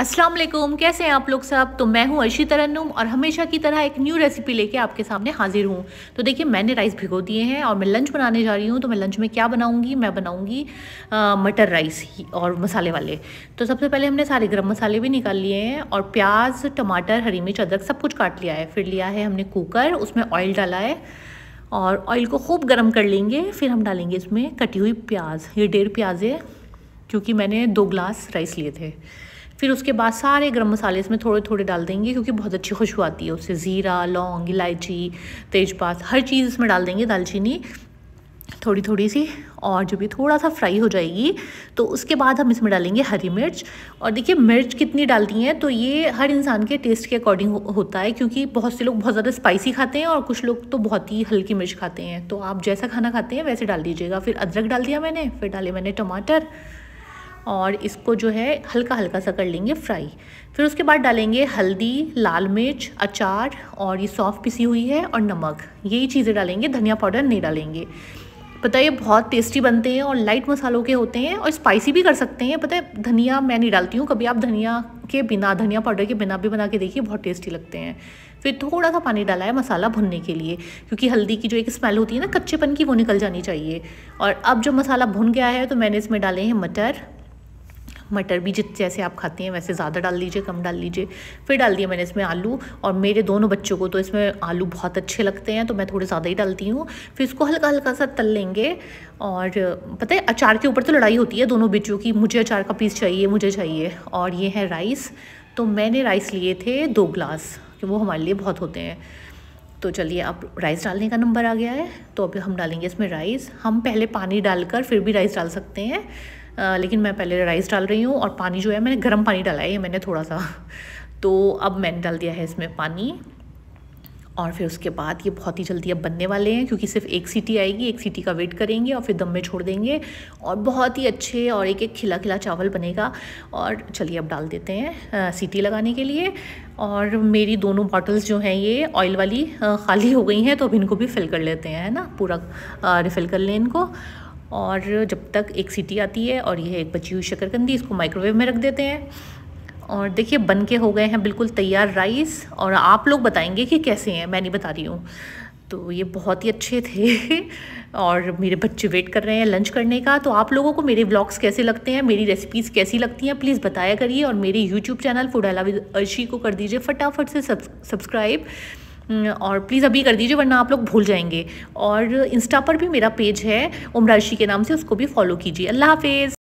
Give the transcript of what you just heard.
अस्सलाम वालेकुम कैसे हैं आप लोग सब तो मैं हूं अर्शी तरन्नुम और हमेशा की तरह एक न्यू रेसिपी लेके आपके सामने हाजिर हूं तो देखिए मैंने राइस भिगो दिए हैं और मैं लंच बनाने जा रही हूं तो मैं लंच में क्या बनाऊंगी मैं बनाऊंगी मटर राइस और मसाले वाले तो सबसे पहले हमने सारे गर्म मसाले भी निकाल लिए हैं और प्याज टमाटर हरी मिर्च अदरक सब कुछ काट लिया है फिर लिया है हमने कुकर उसमें ऑयल डाला है और ऑयल को खूब गर्म कर लेंगे फिर हम डालेंगे इसमें कटी हुई प्याज ये डेढ़ प्याज है क्योंकि मैंने दो ग्लास राइस लिए थे फिर उसके बाद सारे गर्म मसाले इसमें थोड़े थोड़े डाल देंगे क्योंकि बहुत अच्छी खुशबू आती है उससे ज़ीरा लौंग इलायची तेज़पात हर चीज़ इसमें डाल देंगे दालचीनी थोड़ी थोड़ी सी और जब ये थोड़ा सा फ्राई हो जाएगी तो उसके बाद हम इसमें डालेंगे हरी मिर्च और देखिए मिर्च कितनी डालती हैं तो ये हर इंसान के टेस्ट के अकॉर्डिंग हो, होता है क्योंकि बहुत से लोग बहुत ज़्यादा स्पाइसी खाते हैं और कुछ लोग तो बहुत ही हल्की मिर्च खाते हैं तो आप जैसा खाना खाते हैं वैसे डाल दीजिएगा फिर अदरक डाल दिया मैंने फिर डाले मैंने टमाटर और इसको जो है हल्का हल्का सा कर लेंगे फ्राई फिर उसके बाद डालेंगे हल्दी लाल मिर्च अचार और ये सॉफ्ट पिसी हुई है और नमक यही चीज़ें डालेंगे धनिया पाउडर नहीं डालेंगे पता है बहुत टेस्टी बनते हैं और लाइट मसालों के होते हैं और स्पाइसी भी कर सकते हैं पता है धनिया मैं नहीं डालती हूँ कभी आप धनिया के बिना धनिया पाउडर के बिना भी बना के देखिए बहुत टेस्टी लगते हैं फिर थोड़ा सा पानी डाला है मसाला भुनने के लिए क्योंकि हल्दी की जो एक स्मेल होती है ना कच्चेपन की वो निकल जानी चाहिए और अब जब मसाला भुन गया है तो मैंने इसमें डाले हैं मटर मटर भी जित जैसे आप खाते हैं वैसे ज़्यादा डाल लीजिए कम डाल लीजिए फिर डाल दिया मैंने इसमें आलू और मेरे दोनों बच्चों को तो इसमें आलू बहुत अच्छे लगते हैं तो मैं थोड़े ज़्यादा ही डालती हूँ फिर इसको हल्का हल्का सा तल लेंगे और पता है अचार के ऊपर तो लड़ाई होती है दोनों बेटियों की मुझे अचार का पीस चाहिए मुझे चाहिए और ये है राइस तो मैंने राइस लिए थे दो ग्लास कि वो हमारे लिए बहुत होते हैं तो चलिए अब राइस डालने का नंबर आ गया है तो अभी हम डालेंगे इसमें राइस हम पहले पानी डालकर फिर भी राइस डाल सकते हैं लेकिन मैं पहले राइस डाल रही हूँ और पानी जो है मैंने गर्म पानी डाला है ये मैंने थोड़ा सा तो अब मैंने डाल दिया है इसमें पानी और फिर उसके बाद ये बहुत ही जल्दी अब बनने वाले हैं क्योंकि सिर्फ एक सीटी आएगी एक सीटी का वेट करेंगे और फिर दम में छोड़ देंगे और बहुत ही अच्छे और एक एक खिला खिला चावल बनेगा और चलिए अब डाल देते हैं आ, सीटी लगाने के लिए और मेरी दोनों बॉटल्स जो हैं ये ऑयल वाली खाली हो गई हैं तो अब इनको भी फिल कर लेते हैं है ना पूरा रिफ़िल कर लें इनको और जब तक एक सीटी आती है और यह एक बची हुई शक्करकंदी इसको माइक्रोवेव में रख देते हैं और देखिए बन के हो गए हैं बिल्कुल तैयार राइस और आप लोग बताएंगे कि कैसे हैं मैं नहीं बता रही हूँ तो ये बहुत ही अच्छे थे और मेरे बच्चे वेट कर रहे हैं लंच करने का तो आप लोगों को मेरे व्लॉग्स कैसे लगते हैं मेरी रेसिपीज़ कैसी लगती हैं प्लीज़ बताया करिए और मेरे YouTube channel food ala with Arshi को कर दीजिए फटाफट से सब्सक्राइब हम्म, और प्लीज़ अभी कर दीजिए वरना आप लोग भूल जाएंगे और इंस्टा पर भी मेरा पेज है उम्र के नाम से उसको भी फॉलो कीजिए अल्लाह हाफिज़